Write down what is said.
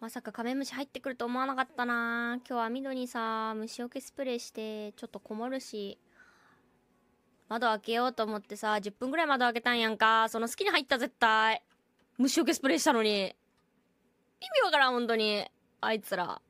まさかカメムシ入ってくると思わなかったな今日網戸にさ、虫除けスプレーして、ちょっと困るし。窓開けようと思ってさ、10分ぐらい窓開けたんやんか。その隙に入った絶対。虫除けスプレーしたのに。意味わからん、ほんとに。あいつら。